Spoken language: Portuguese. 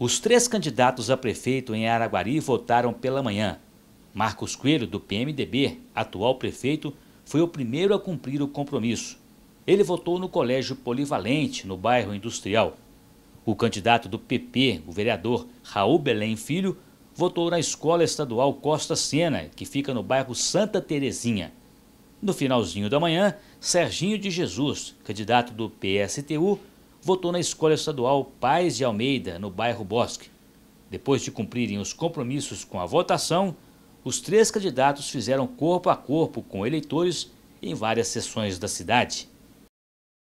Os três candidatos a prefeito em Araguari votaram pela manhã. Marcos Coelho, do PMDB, atual prefeito, foi o primeiro a cumprir o compromisso. Ele votou no Colégio Polivalente, no bairro Industrial. O candidato do PP, o vereador Raul Belém Filho, votou na Escola Estadual Costa Sena, que fica no bairro Santa Terezinha. No finalzinho da manhã, Serginho de Jesus, candidato do PSTU, votou na Escola Estadual Paz de Almeida, no bairro Bosque. Depois de cumprirem os compromissos com a votação, os três candidatos fizeram corpo a corpo com eleitores em várias sessões da cidade.